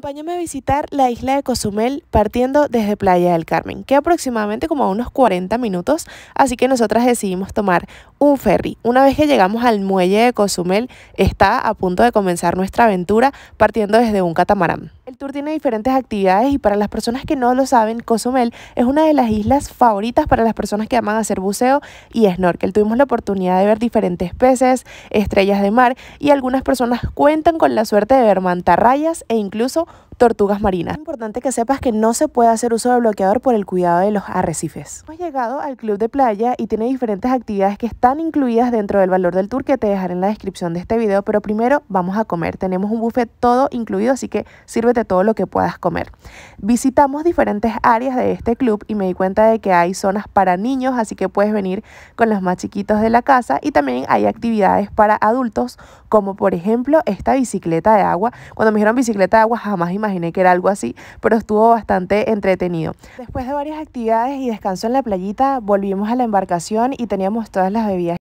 Acompáñame a visitar la isla de Cozumel partiendo desde Playa del Carmen, que aproximadamente como a unos 40 minutos, así que nosotras decidimos tomar un ferry. Una vez que llegamos al muelle de Cozumel, está a punto de comenzar nuestra aventura partiendo desde un catamarán tour tiene diferentes actividades y para las personas que no lo saben, Cozumel es una de las islas favoritas para las personas que aman hacer buceo y snorkel. Tuvimos la oportunidad de ver diferentes peces, estrellas de mar y algunas personas cuentan con la suerte de ver mantarrayas e incluso tortugas marinas. Es importante que sepas que no se puede hacer uso de bloqueador por el cuidado de los arrecifes. Hemos llegado al club de playa y tiene diferentes actividades que están incluidas dentro del valor del tour que te dejaré en la descripción de este video, pero primero vamos a comer. Tenemos un buffet todo incluido, así que sírvete todo lo que puedas comer. Visitamos diferentes áreas de este club y me di cuenta de que hay zonas para niños, así que puedes venir con los más chiquitos de la casa y también hay actividades para adultos, como por ejemplo esta bicicleta de agua. Cuando me dijeron bicicleta de agua, jamás imaginé imaginé que era algo así, pero estuvo bastante entretenido. Después de varias actividades y descanso en la playita, volvimos a la embarcación y teníamos todas las bebidas.